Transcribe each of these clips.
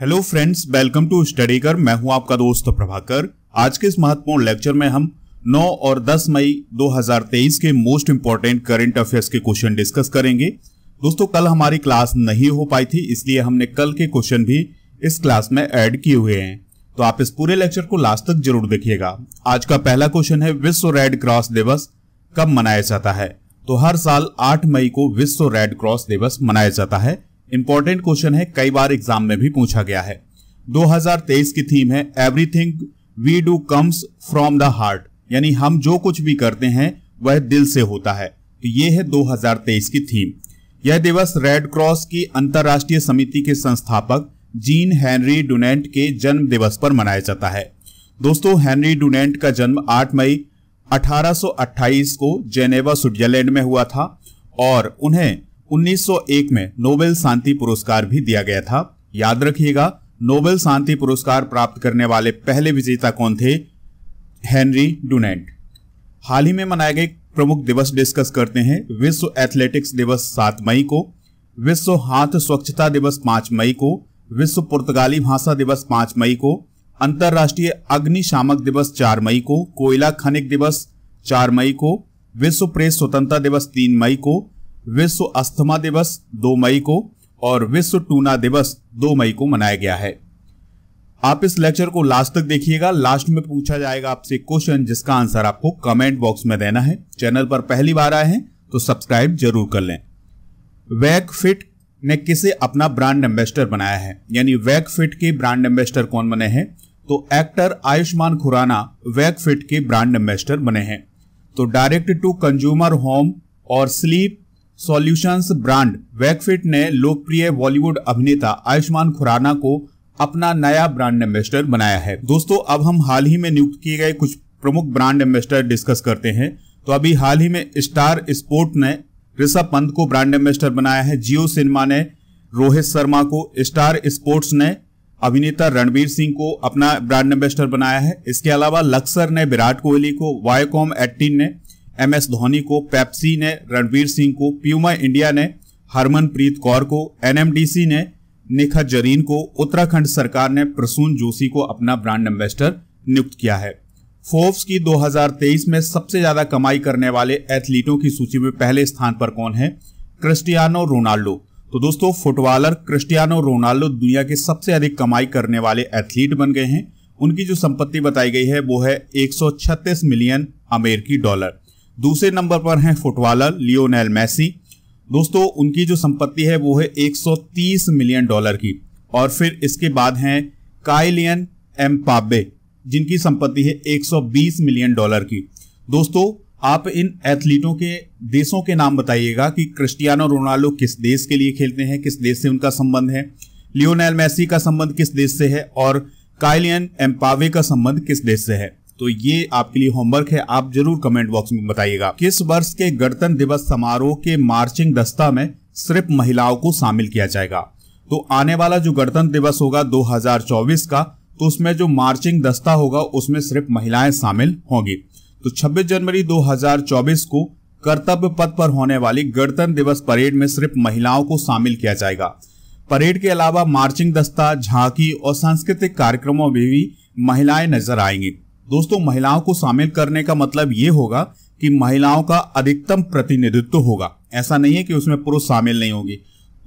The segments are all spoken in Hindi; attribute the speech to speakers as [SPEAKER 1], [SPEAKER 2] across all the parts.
[SPEAKER 1] hello friends welcome to study कर मैं हूं आपका दोस्त प्रभाकर आज के इस महत्वपूर्ण लेक्चर में हम 9 और 10 मई 2023 के मोस्ट इम्पोर्टेंट करंट अफेयर्स के क्वेश्चन डिस्कस करेंगे दोस्तों कल हमारी क्लास नहीं हो पाई थी इसलिए हमने कल के क्वेश्चन भी इस क्लास में ऐड किए हुए हैं तो आप इस पूरे लेक्चर को लास्ट तक जरूर देखिएगा आज का पहला क्वेश्चन है विश्व रेड क्रॉस दिवस कब मनाया जाता है तो हर साल आठ मई को विश्व रेड क्रॉस दिवस मनाया जाता है इंपॉर्टेंट क्वेश्चन है कई बार एग्जाम में भी पूछा गया है 2023 की थीम है everything we do comes from the heart यानी हम जो कुछ भी करते हैं वह दिल से होता है तो ये है 2023 की थीम यह दिवस रेड क्रॉस की अंतर्राष्ट्रीय समिति के संस्थापक जीन हेनरी डुनेंट के जन्म दिवस पर मनाया जाता है दोस्तों हेनरी डुनेंट का जन्म 8 मई 1828 को जेनेवा स्विट्जरलैंड में हुआ था और उन्हें 1901 में नोबेल शांति पुरस्कार भी दिया गया था याद रखिएगा नोबेल शांति पुरस्कार प्राप्त करने वाले पहले विजेता कौन थे हेनरी डूनेट हाल ही में मनाए गए प्रमुख दिवस डिस्कस करते हैं विश्व एथलेटिक्स दिवस सात मई को विश्व हाथ स्वच्छता दिवस पांच मई को विश्व पुर्तगाली भाषा दिवस पांच मई को अंतर्राष्ट्रीय अग्निशामक दिवस चार मई को कोयला खनिक दिवस चार मई को विश्व प्रेस स्वतंत्रता दिवस तीन मई को विश्व अस्थमा दिवस 2 मई को और विश्व टूना दिवस 2 मई को मनाया गया है आप इस लेक्चर को लास्ट तक देखिएगा लास्ट में पूछा जाएगा आपसे क्वेश्चन जिसका आंसर आपको कमेंट बॉक्स में देना है चैनल पर पहली बार आए हैं तो सब्सक्राइब जरूर कर लें वैक फिट ने किसे अपना ब्रांड एम्बेसडर बनाया है यानी वैक फिट के ब्रांड एम्बेसडर कौन बने हैं तो actor Ayushmann Khurrana Wakefit के ब्रांड एम्बेसडर बने हैं तो डायरेक्ट टू कंज्यूमर होम और स्लीप सॉल्यूशंस ब्रांड वैकफिट ने लोकप्रिय बॉलीवुड अभिनेता आयुष्मान खुराना को अपना नया ब्रांड एम्बेसडर बनाया है दोस्तों अब हम हाल ही में नियुक्त किए गए कुछ प्रमुख ब्रांड एम्बेसडर डिस्कस करते हैं तो अभी हाल ही में स्टार स्पोर्ट ने ऋषभ पंत को ब्रांड एम्बेसडर बनाया है जियो सिनेमा ने रोहित शर्मा को स्टार स्पोर्ट्स ने अभिनेता रणवीर सिंह को अपना ब्रांड एम्बेसडर बनाया है इसके अलावा लक्सर ने विराट कोहली को वायकॉम एट्टीन ने एम एस धोनी को पेप्सी ने रणवीर सिंह को प्यूमा इंडिया ने हरमनप्रीत कौर को एनएमडीसी ने निखत जरीन को उत्तराखंड सरकार ने प्रसून जोशी को अपना ब्रांड एम्बेसडर नियुक्त किया है फोर्ब्स की 2023 में सबसे ज्यादा कमाई करने वाले एथलीटों की सूची में पहले स्थान पर कौन है क्रिस्टियानो रोनाल्डो तो दोस्तों फुटबॉलर क्रिस्टियानो रोनाल्डो दुनिया के सबसे अधिक कमाई करने वाले एथलीट बन गए हैं उनकी जो संपत्ति बताई गई है वो है एक मिलियन अमेरिकी डॉलर दूसरे नंबर पर हैं फुटबॉलर लियोनेल मैसी दोस्तों उनकी जो संपत्ति है वो है 130 मिलियन डॉलर की और फिर इसके बाद हैं काइलियन पाबे जिनकी संपत्ति है 120 मिलियन डॉलर की दोस्तों आप इन एथलीटों के देशों के नाम बताइएगा कि क्रिस्टियानो रोनाल्डो किस देश के लिए खेलते हैं किस देश से उनका संबंध है लियोनेल मैसी का संबंध किस देश से है और काइलियन एम्पावे का संबंध किस देश से है तो ये आपके लिए होमवर्क है आप जरूर कमेंट बॉक्स में बताइएगा किस वर्ष के गणतंत्र दिवस समारोह के मार्चिंग दस्ता में सिर्फ महिलाओं को शामिल किया जाएगा तो आने वाला जो गणतंत्र दिवस होगा 2024 का तो उसमें जो मार्चिंग दस्ता होगा उसमें सिर्फ महिलाएं शामिल होंगी तो 26 जनवरी 2024 को कर्तव्य पद पर होने वाली गणतंत्र दिवस परेड में सिर्फ महिलाओं को शामिल किया जाएगा परेड के अलावा मार्चिंग दस्ता झांकी और सांस्कृतिक कार्यक्रमों में भी महिलाएं नजर आएंगी दोस्तों महिलाओं को शामिल करने का मतलब ये होगा कि महिलाओं का अधिकतम प्रतिनिधित्व होगा ऐसा नहीं है कि उसमें पुरुष शामिल नहीं होंगे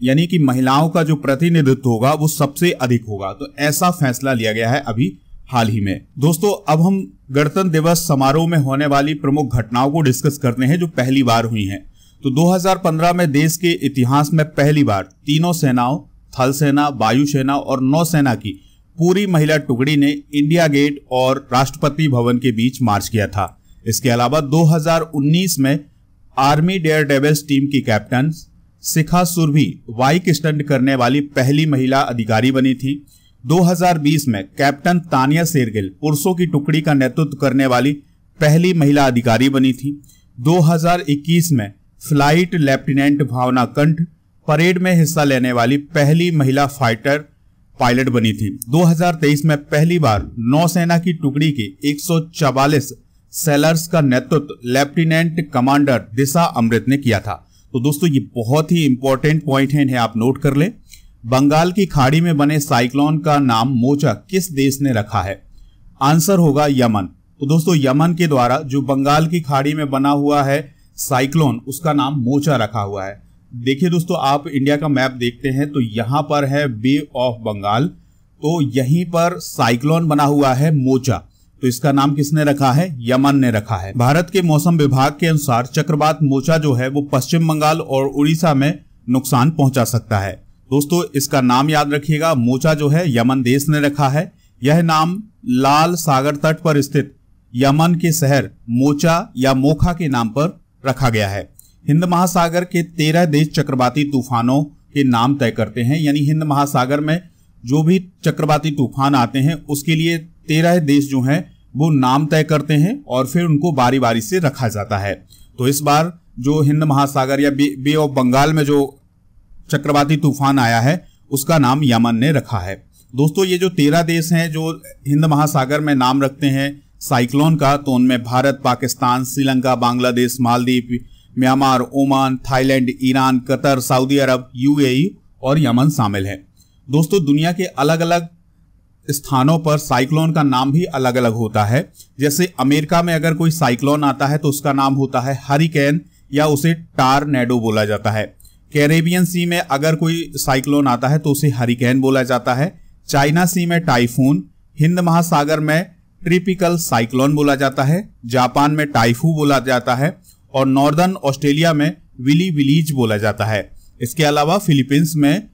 [SPEAKER 1] यानी कि महिलाओं का जो प्रतिनिधित्व होगा वो सबसे अधिक होगा तो ऐसा फैसला लिया गया है अभी हाल ही में दोस्तों अब हम गणतंत्र दिवस समारोह में होने वाली प्रमुख घटनाओं को डिस्कस करते हैं जो पहली बार हुई हैं तो 2015 में देश के इतिहास में पहली बार तीनों सेनाओं थल सेना वायुसेना और नौसेना की पूरी महिला टुकड़ी ने इंडिया गेट और राष्ट्रपति भवन के बीच मार्च किया था इसके अलावा 2019 में आर्मी डेयर डेबल्स टीम की captain Shikha Surbhi bike stunt करने वाली पहली महिला अधिकारी बनी थी 2020 में कैप्टन तानिया सेरगिल पुरुषों की टुकड़ी का नेतृत्व करने वाली पहली महिला अधिकारी बनी थी 2021 में फ्लाइट लेफ्टिनेंट भावना कंठ परेड में हिस्सा लेने वाली पहली महिला फाइटर पायलट बनी थी 2023 में पहली बार नौसेना की टुकड़ी के एक सेलर्स का नेतृत्व लेफ्टिनेंट कमांडर दिशा अमृत ने किया था तो दोस्तों ये बहुत ही इंपॉर्टेंट पॉइंट है इन्हें आप नोट कर लें बंगाल की खाड़ी में बने साइक्लोन का नाम मोचा किस देश ने रखा है आंसर होगा यमन तो दोस्तों यमन के द्वारा जो बंगाल की खाड़ी में बना हुआ है साइक्लोन उसका नाम मोचा रखा हुआ है देखिए दोस्तों आप इंडिया का मैप देखते हैं तो यहां पर है बे ऑफ बंगाल तो यहीं पर साइक्लोन बना हुआ है मोचा तो इसका नाम किसने रखा है यमन ने रखा है भारत के मौसम विभाग के अनुसार चक्रवात मोचा जो है वो पश्चिम बंगाल और उड़ीसा में नुकसान पहुंचा सकता है दोस्तों इसका नाम याद रखिएगा मोचा जो है यमन देश ने रखा है यह नाम लाल सागर तट पर स्थित यमन के शहर मोचा या मोखा के नाम पर रखा गया है हिंद महासागर के तेरह देश चक्रवाती तूफानों के नाम तय करते हैं यानी हिंद महासागर में जो भी चक्रवाती तूफान आते हैं उसके लिए तेरह देश जो हैं वो नाम तय करते हैं और फिर उनको बारी बारी से रखा जाता है तो इस बार जो हिंद महासागर या बे ऑफ बंगाल में जो चक्रवाती तूफान आया है उसका नाम यमन ने रखा है दोस्तों ये जो तेरह देश हैं जो हिंद महासागर में नाम रखते हैं साइक्लोन का तो उनमें Bharat Pakistan Sri Lanka Bangladesh Maldives Myanmar Oman Thailand Iran Qatar Saudi Arab UAE और यमन शामिल है दोस्तों दुनिया के अलग अलग स्थानों पर साइक्लोन का नाम भी अलग अलग होता है जैसे अमेरिका में अगर कोई साइक्लोन आता है तो उसका नाम होता है हरिकेन या उसे नेडो बोला जाता है कैरेबियन सी में अगर कोई साइक्लोन आता है तो उसे हरिकेन बोला जाता है चाइना सी में टाइफून हिंद महासागर में ट्रिपिकल साइक्लोन बोला जाता है जापान में टाइफू बोला जाता है और नॉर्दर्न ऑस्ट्रेलिया में विली विलीज बोला जाता है इसके अलावा फिलीपींस में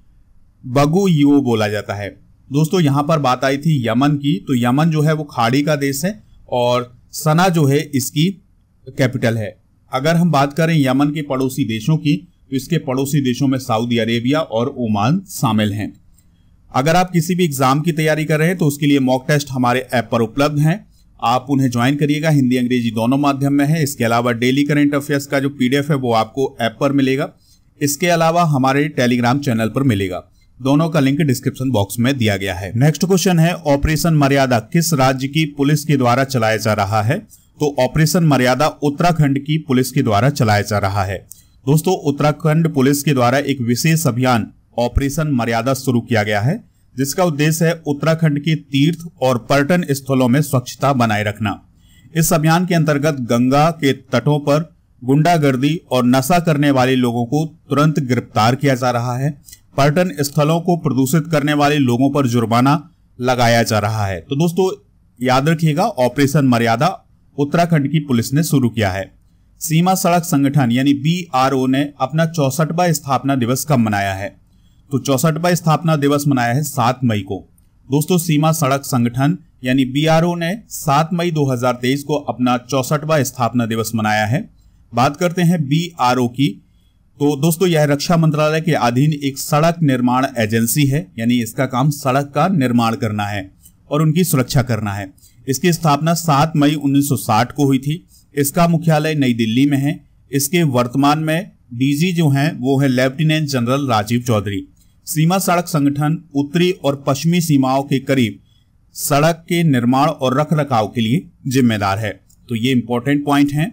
[SPEAKER 1] बगू यो बोला जाता है दोस्तों यहां पर बात आई थी यमन की तो यमन जो है वो खाड़ी का देश है और सना जो है इसकी कैपिटल है अगर हम बात करें यमन के पड़ोसी देशों की तो इसके पड़ोसी देशों में सऊदी अरेबिया और ओमान शामिल हैं अगर आप किसी भी एग्जाम की तैयारी कर रहे हैं तो उसके लिए मॉक टेस्ट हमारे ऐप पर उपलब्ध हैं आप उन्हें ज्वाइन करिएगा हिंदी अंग्रेजी दोनों माध्यम में है इसके अलावा डेली करेंट अफेयर्स का जो पीडीएफ है वो आपको ऐप पर मिलेगा इसके अलावा हमारे टेलीग्राम चैनल पर मिलेगा दोनों का लिंक डिस्क्रिप्शन बॉक्स में दिया गया है नेक्स्ट क्वेश्चन है ऑपरेशन मर्यादा किस राज्य की पुलिस के द्वारा चलाया जा रहा है तो ऑपरेशन मर्यादा उत्तराखंड की पुलिस के द्वारा चलाया जा रहा है दोस्तों उत्तराखंड पुलिस के द्वारा एक विशेष अभियान ऑपरेशन मर्यादा शुरू किया गया है जिसका उद्देश्य है उत्तराखंड के तीर्थ और पर्यटन स्थलों में स्वच्छता बनाए रखना इस अभियान के अंतर्गत गंगा के तटों पर गुंडागर्दी और नशा करने वाले लोगों को तुरंत गिरफ्तार किया जा रहा है पर्यटन स्थलों को प्रदूषित करने वाले लोगों पर जुर्माना लगाया जा रहा है तो दोस्तों याद रखिएगा ऑपरेशन मर्यादा उत्तराखंड की पुलिस ने शुरू किया है सीमा सड़क संगठन यानी बी ने अपना चौसठवा स्थापना दिवस कब मनाया है तो चौसठवा स्थापना दिवस मनाया है सात मई को दोस्तों सीमा सड़क संगठन यानी बी ने सात मई 2023 को अपना चौसठवा स्थापना दिवस मनाया है बात करते हैं बी की तो दोस्तों यह रक्षा मंत्रालय के अधीन एक सड़क निर्माण एजेंसी है यानी इसका काम सड़क का निर्माण करना है और उनकी सुरक्षा करना है इसकी स्थापना 7 मई 1960 को हुई थी इसका मुख्यालय नई दिल्ली में है इसके वर्तमान में डीजी जो हैं वो है लेफ्टिनेंट जनरल राजीव चौधरी सीमा सड़क संगठन उत्तरी और पश्चिमी सीमाओं के करीब सड़क के निर्माण और रख रखाव के लिए जिम्मेदार है तो ये इंपॉर्टेंट पॉइंट है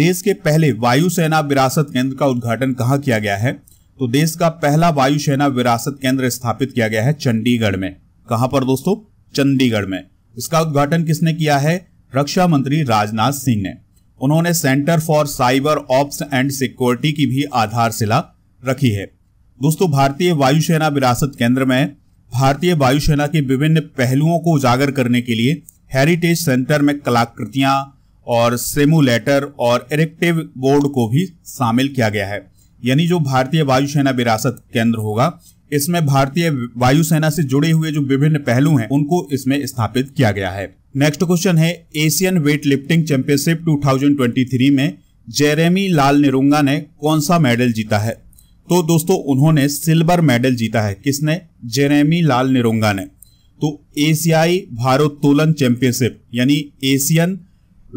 [SPEAKER 1] देश के पहले वायुसेना विरासत केंद्र का उद्घाटन कहाँ किया गया है तो देश का पहला वायुसेना विरासत केंद्र स्थापित किया गया है चंडीगढ़ में कहां पर दोस्तों चंडीगढ़ में इसका उद्घाटन किसने किया है रक्षा मंत्री राजनाथ सिंह ने उन्होंने centre for cyber ops and security की भी आधारशिला रखी है दोस्तों भारतीय वायुसेना विरासत केंद्र में भारतीय वायुसेना के विभिन्न पहलुओं को उजागर करने के लिए हेरिटेज सेंटर में कलाकृतियां और सेमुलेटर और इरेक्टिव बोर्ड को भी शामिल किया गया है यानी जो भारतीय वायुसेना विरासत केंद्र होगा इसमें भारतीय वायुसेना से जुड़े हुए जो विभिन्न पहलू हैं उनको इसमें स्थापित किया गया है नेक्स्ट क्वेश्चन है एशियन वेट लिफ्टिंग चैंपियनशिप 2023 में जेरेमी लाल निरुंगा ने कौन सा मेडल जीता है तो दोस्तों उन्होंने सिल्वर मेडल जीता है किसने जेरेमी लाल निरोंगा ने तो एशियाई भारोत्तोलन चैंपियनशिप यानी एशियन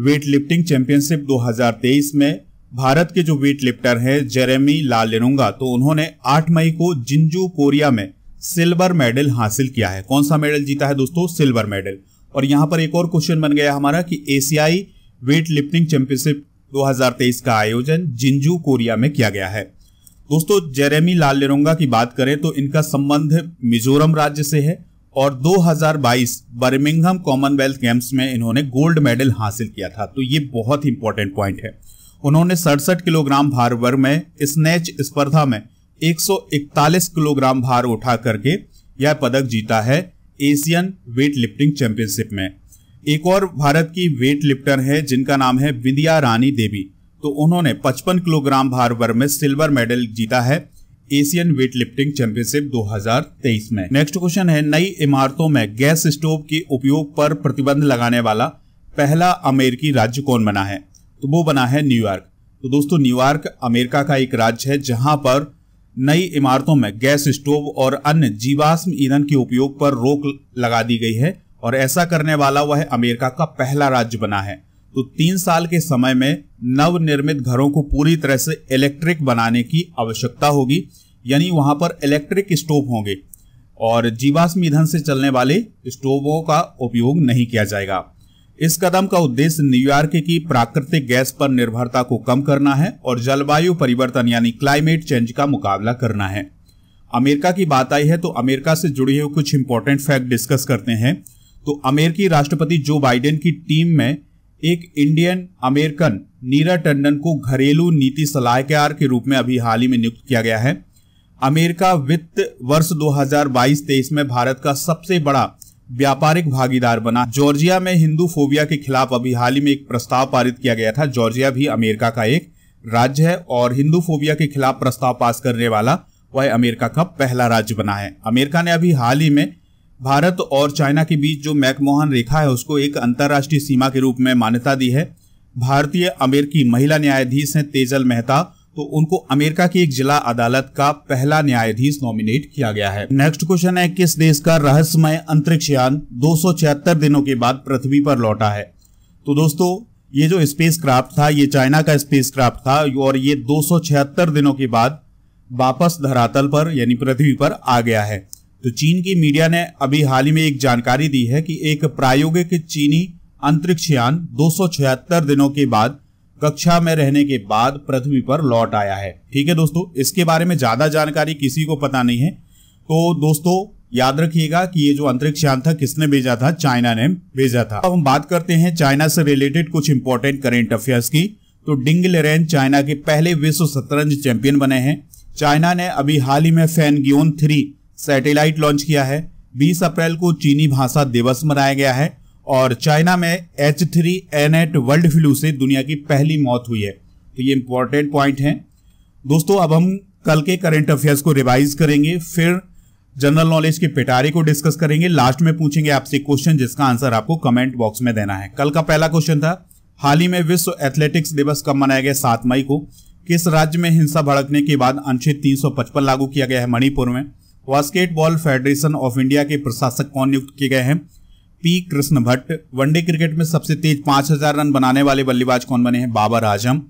[SPEAKER 1] वेट लिफ्टिंग चैंपियनशिप 2023 में भारत के जो वेट लिफ्टर हैं जेरेमी लाल निरोंगा तो उन्होंने 8 मई को जिंजू कोरिया में सिल्वर मेडल हासिल किया है कौन सा मेडल जीता है दोस्तों सिल्वर मेडल और यहां पर एक और क्वेश्चन बन गया हमारा कि एशियाई वेट लिफ्टिंग चैंपियनशिप 2023 का आयोजन जिंजू कोरिया में किया गया है दोस्तों जेरेमी लाल लेरोंगा की बात करें तो इनका संबंध मिजोरम राज्य से है और 2022 बर्मिंघम कॉमनवेल्थ गेम्स में इन्होंने गोल्ड मेडल हासिल किया था तो ये बहुत ही इंपॉर्टेंट पॉइंट है उन्होंने सड़सठ किलोग्राम भार वर्ग में स्नेच स्पर्धा में 141 किलोग्राम भार उठा करके यह पदक जीता है एशियन वेट लिफ्टिंग चैंपियनशिप में एक और भारत की वेट लिफ्टर है जिनका नाम है विद्या रानी देवी तो उन्होंने 55 किलोग्राम भार वर्ग में सिल्वर मेडल जीता है एशियन वेट लिफ्टिंग चैंपियनशिप 2023 में नेक्स्ट क्वेश्चन है नई इमारतों में गैस स्टोव के उपयोग पर प्रतिबंध लगाने वाला पहला अमेरिकी राज्य कौन बना है तो वो बना है न्यूयॉर्क तो दोस्तों न्यूयॉर्क अमेरिका का एक राज्य है जहां पर नई इमारतों में गैस स्टोव और अन्य जीवाश्म ईंधन के उपयोग पर रोक लगा दी गई है और ऐसा करने वाला वह अमेरिका का पहला राज्य बना है तो तीन साल के समय में नवनिर्मित घरों को पूरी तरह से इलेक्ट्रिक बनाने की आवश्यकता होगी यानी वहां पर इलेक्ट्रिक स्टोव होंगे और जीवाश्म ईंधन से चलने वाले स्टोवों का उपयोग नहीं किया जाएगा इस कदम का उद्देश्य न्यूयॉर्क की प्राकृतिक गैस पर निर्भरता को कम करना है और जलवायु परिवर्तन यानी क्लाइमेट चेंज का मुकाबला करना है अमेरिका की बात आई है तो अमेरिका से जुड़ी हुई कुछ इंपॉर्टेंट फैक्ट डिस्कस करते हैं तो अमेरिकी राष्ट्रपति जो बाइडेन की टीम में एक इंडियन अमेरिकन नीरा टंडन को घरेलू नीति सलाहकार के रूप में अभी हाल ही में नियुक्त किया गया है अमेरिका वित्त वर्ष 2022-23 में भारत का सबसे बड़ा व्यापारिक भागीदार बना जॉर्जिया में हिंदू फोबिया के खिलाफ अभी हाल ही में एक प्रस्ताव पारित किया गया था जॉर्जिया भी अमेरिका का एक राज्य है और हिंदू फोबिया के खिलाफ प्रस्ताव पास करने वाला वह अमेरिका का पहला राज्य बना है अमेरिका ने अभी हाल ही में भारत और चाइना के बीच जो मैकमोहन रेखा है उसको एक अंतर्राष्ट्रीय सीमा के रूप में मान्यता दी है भारतीय अमेरिकी महिला न्यायाधीश हैं तेजल मेहता तो उनको अमेरिका की एक जिला अदालत का पहला न्यायाधीश नॉमिनेट किया गया है नेक्स्ट क्वेश्चन है किस देश का रहस्यमय अंतरिक्ष यान दो दिनों के बाद पृथ्वी पर लौटा है तो दोस्तों ये जो स्पेस क्राफ्ट था ये चाइना का स्पेस क्राफ्ट था और ये दो दिनों के बाद वापस धरातल पर यानी पृथ्वी पर आ गया है तो चीन की मीडिया ने अभी हाल ही में एक जानकारी दी है कि एक प्रायोगिक चीनी अंतरिक्षयान दो दिनों के बाद कक्षा में रहने के बाद पृथ्वी पर लौट आया है ठीक है दोस्तों इसके बारे में ज्यादा जानकारी किसी को पता नहीं है तो दोस्तों याद रखिएगा कि ये जो अंतरिक्ष यान था किसने भेजा था चाइना ने भेजा था अब हम बात करते हैं चाइना से रिलेटेड कुछ इंपॉर्टेंट करेंट अफेयर्स की तो डिंग लेरेन चाइना के पहले विश्व शतरंज चैंपियन बने हैं चाइना ने अभी हाल ही में Fengyun three satellite launch किया है 20 अप्रैल को चीनी भाषा दिवस मनाया गया है और चाइना में H three N eight world flu से दुनिया की पहली मौत हुई है तो ये इंपॉर्टेंट पॉइंट है दोस्तों अब हम कल के करंट अफेयर्स को रिवाइज करेंगे फिर जनरल नॉलेज के पिटारे को डिस्कस करेंगे लास्ट में पूछेंगे आपसे क्वेश्चन जिसका आंसर आपको कमेंट बॉक्स में देना है कल का पहला क्वेश्चन था हाल ही में विश्व एथलेटिक्स दिवस कब मनाया गया सात मई को किस राज्य में हिंसा भड़कने के बाद अनुच्छेद तीन लागू किया गया है मणिपुर में बास्केटबॉल फेडरेशन ऑफ इंडिया के प्रशासक कौन नियुक्त किए गए हैं P Krishna Bhatt one day cricket में सबसे तेज 5000 रन बनाने वाले बल्लेबाज कौन बने हैं बाबर आजम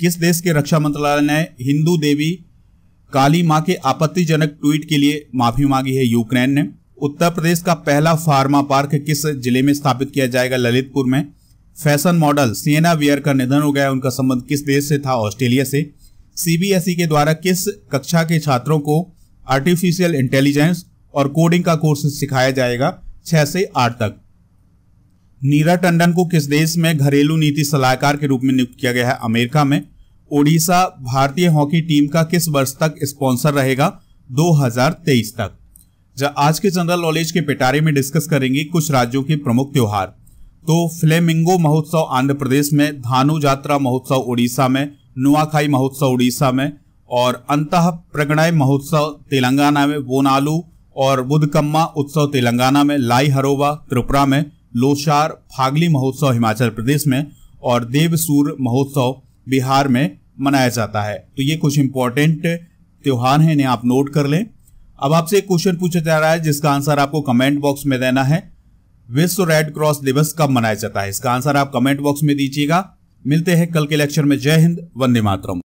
[SPEAKER 1] किस देश के रक्षा मंत्रालय ने हिंदू देवी काली माँ के आपत्तिजनक ट्वीट के लिए माफी मांगी है यूक्रेन ने उत्तर प्रदेश का पहला फार्मा पार्क किस जिले में स्थापित किया जाएगा ललितपुर में फैशन मॉडल सिएना वियर का निधन हो गया उनका संबंध किस देश से था ऑस्ट्रेलिया से सीबीएसई के द्वारा किस कक्षा के छात्रों को आर्टिफिशियल इंटेलिजेंस और कोडिंग का कोर्स सिखाया जाएगा छह से आठ तक नीरा टंडन को किस देश में घरेलू नीति सलाहकार के रूप में नियुक्त किया गया है अमेरिका में ओडिशा भारतीय हॉकी टीम का किस वर्ष तक स्पॉन्सर रहेगा 2023 तक जब आज के जनरल नॉलेज के पिटारे में डिस्कस करेंगे कुछ राज्यों के प्रमुख त्योहार तो फ्लेमिंगो महोत्सव आंध्र प्रदेश में धानु यात्रा महोत्सव उड़ीसा में नुआखाई महोत्सव उड़ीसा में और अंत प्रगणय महोत्सव तेलंगाना में बोनालू और बुधकम्मा उत्सव तेलंगाना में लाई हरोवा त्रिपुरा में लोशार फागली महोत्सव हिमाचल प्रदेश में और देवसूर महोत्सव बिहार में मनाया जाता है तो ये कुछ इंपॉर्टेंट त्यौहार हैं इन्हें आप नोट कर लें अब आपसे एक क्वेश्चन पूछा जा रहा है जिसका आंसर आपको कमेंट बॉक्स में देना है विश्व रेड क्रॉस दिवस कब मनाया जाता है इसका आंसर आप कमेंट बॉक्स में दीजिएगा मिलते हैं कल के लेक्चर में जय हिंद वंदे मातरम